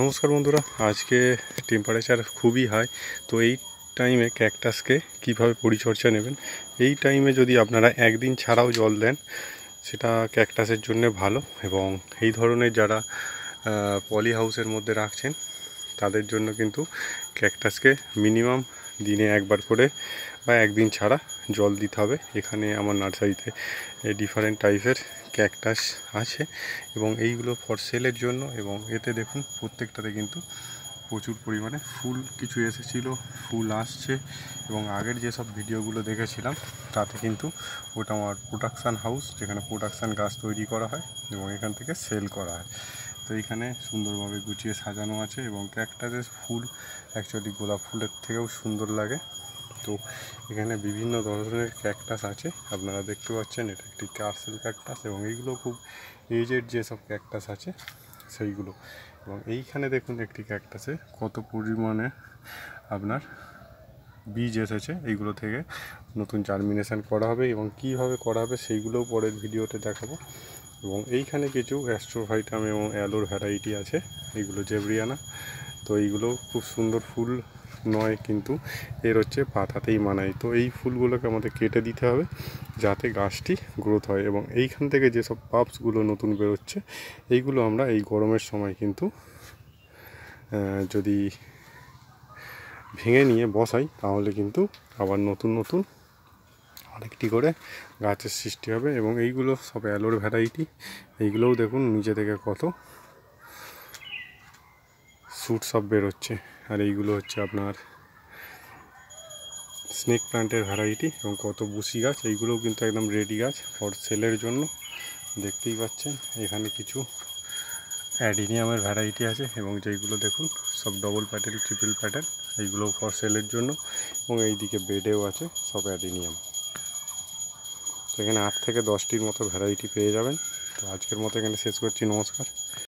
নমস্কার বন্ধুরা আজকে টেম্পারেচার খুবই হাই তো এই টাইমে ক্যাকটাসকে কিভাবে পরিচর্যা নেবেন এই টাইমে যদি আপনারা একদিন ছাড়াও জল দেন সেটা ক্যাকটাসের জন্য ভালো এবং এই ধরনের যারা পলি হাউসের মধ্যে রাখছেন তাদের জন্য কিন্তু ক্যাকটাসকে মিনিমাম দিনে একবার করে বা একদিন ছাড়া জল দিতে হবে এখানে আমার নার্সারিতে ডিফারেন্ট টাইপের ক্যাকটাস আছে এবং এইগুলো ফর সেলের জন্য এবং এতে দেখুন প্রত্যেকটাতে কিন্তু প্রচুর পরিমাণে ফুল কিছু এসেছিল ফুল আসছে এবং আগের যেসব ভিডিওগুলো দেখেছিলাম তাতে কিন্তু ওটা আমার প্রোডাকশান হাউস যেখানে প্রোডাকশান গাছ তৈরি করা হয় এবং এখান থেকে সেল করা হয় তো এইখানে সুন্দরভাবে গুছিয়ে সাজানো আছে এবং ক্যাকটাসের ফুল অ্যাকচুয়ালি গোলাপ ফুলের থেকেও সুন্দর লাগে তো এখানে বিভিন্ন ধরনের ক্যাকটাস আছে আপনারা দেখতে পাচ্ছেন এটা একটি কার্সেল ক্যাকটাস এবং এইগুলো খুব এজেড যেসব ক্যাকটাস আছে সেইগুলো এবং এইখানে দেখুন একটি ক্যাকটাসে কত পরিমাণে আপনার বীজ এসেছে এইগুলো থেকে নতুন জার্মিনেশান করা হবে এবং কীভাবে করা হবে সেইগুলোও পরের ভিডিওতে দেখাবো এবং এইখানে কিছু অ্যাস্ট্রোভাইটাম এবং অ্যালোর ভ্যারাইটি আছে এগুলো জেবরিয়ানা তো এইগুলো খুব সুন্দর ফুল নয় কিন্তু এর হচ্ছে পাতাতেই মানায় তো এই ফুলগুলোকে আমাদের কেটে দিতে হবে যাতে গাছটি গ্রোথ হয় এবং এইখান থেকে যেসব পাপসগুলো নতুন বেরোচ্ছে এইগুলো আমরা এই গরমের সময় কিন্তু যদি ভেঙে নিয়ে বসাই তাহলে কিন্তু আবার নতুন নতুন আরেকটি করে গাছের সৃষ্টি হবে এবং এইগুলো সব অ্যালোর ভ্যারাইটি এইগুলোও দেখুন নিচে থেকে কত স্যুট সব বেরোচ্ছে আর এইগুলো হচ্ছে আপনার স্নেক প্ল্যান্টের ভ্যারাইটি এবং কত বুসি গাছ এইগুলোও কিন্তু একদম রেডি গাছ ফর সেলের জন্য দেখতেই পাচ্ছেন এখানে কিছু অ্যাডিনিয়ামের ভ্যারাইটি আছে এবং যেইগুলো দেখুন সব ডবল প্যাটেল ট্রিপল প্যাটেল এইগুলো ফর সেলের জন্য এবং এইদিকে বেডেও আছে সব অ্যাডিনিয়াম তো এখানে আট থেকে দশটির মতো ভ্যারাইটি পেয়ে যাবেন তো আজকের মতো এখানে শেষ করছি নমস্কার